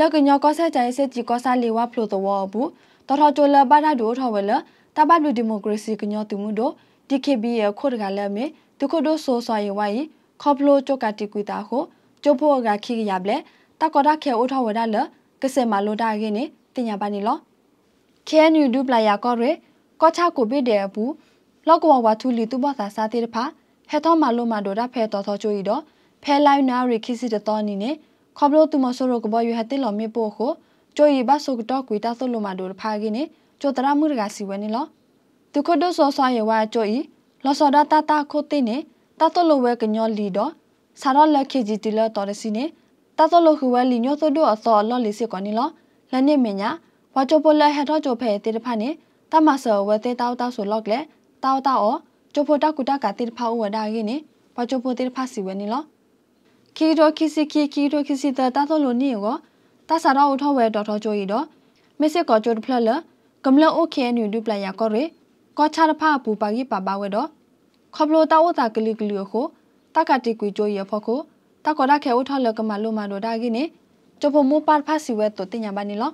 လကညောကောဆာချိုင်စစ်ကြီးကောဆာလေဝဖလိုတော်ဘူးတော်တော်ကျော်လပါတာတို့ထော်ဝဲလတပလူဒီမိုကရေစီကညောသူမှုတို့ DKB ရဲ့ခုတ်ကလည်းမေသူခုတို့ဆိုဆွာရင်ဝိုင်ခေါပလိုကျောက်ကတိကွီတာကိုကျို့ဖို့ကခိကရပလဲတကောဒခဲအိုထော်ဝဲတာလကစင်မလိုတာခင်းနေတင်ညာပါနေလောခဲနူဒူပလာယာကောရဲကောချကိုပိတဲ့ဘူးလောက်ကဝဝထူလီသူဘာသာစာသေးတဖာဟဲ့တော်မလိုမန်တို့တာဖဲတော်တော်ချိုးရီတော့ဖဲလိုက်နာရီခိစီတတော်နီနဲ့ခဘလို့သူမဆိုရကဘယူဟတိလောမေပိုခိုကျိုရီဘဆုကတော့ကွီတာဆုလိုမာဒိုဖာဂိနေကျိုတရာမှုရကစီဝဲနေလောသူခဒိုဆောဆောယေဝါကျိုဤလောဆောဒတာတာခိုတိနေတတ်တော်လိုဝဲကညောလီတော့ဆာရလက်ခေဂျီတီလတော်ရစီနေတတ်တော်လိုဟူဝဲလီညောသို့တော့အစော်လော်လီစစ်ကောနေလောလန်နေမညာဝါချိုပိုလက်ဟထော့ချိုဖဲတေတဖာနေတမဆောဝဲတေတောက်တောက်ဆိုလော့ကလေတောက်တောက်အောချိုဖိုတောက်ကူတက်ကတေတဖာဝဒါကင်းနေဝါချိုဖိုတေတဖာစီဝဲနေလောခီရိုခီစီခီခီရိုခီစီတာတာတော်လိုနီကိုတာစာတော့ဥထောဝဲဒေါ်တော်ကျိုရီတော့မစ်စစ်ကောကျိုတဖလက်လကမလအိုခဲနီဒူပလယာကောရီကောချာရဖာပူပါကြီးပါပါဝဲတော့ခဘလိုတာဝတာကလီကလီကိုတကတိကွီကျိုရီဖော်ကိုတကောဒါခဲဥထောလကမလိုမလိုဒါကိနေကျဖို့မူပါဖာစီဝဲတော့တင်ညာပါနီလော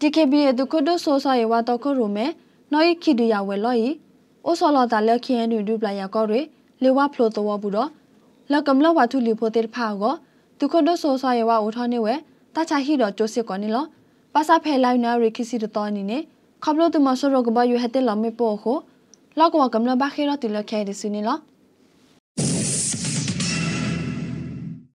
TKB ဒုကဒိုဆိုဆာယဝတော့ကရုမဲနော်ဤခိဒူယာဝဲလော်ဤအိုဆော်လော်တာလက်ခဲနီဒူပလယာကောရီလေဝါဖလိုတော့ဘူးတော့လကမလဝထုလီဖိုတေဖာကိုသူခဒိုဆိုဆာယဝအိုထောနေဝဲတချာဟီတော့ကျိုစစ်ကောနေလောပါစာဖဲလိုက်နာရခိစီတော်နေနေခဘလို့သူမဆောရကဘယူဟတဲ့လမေပိုခိုလောက်ကကမလဘခေရတူလခဲဒီစနေလော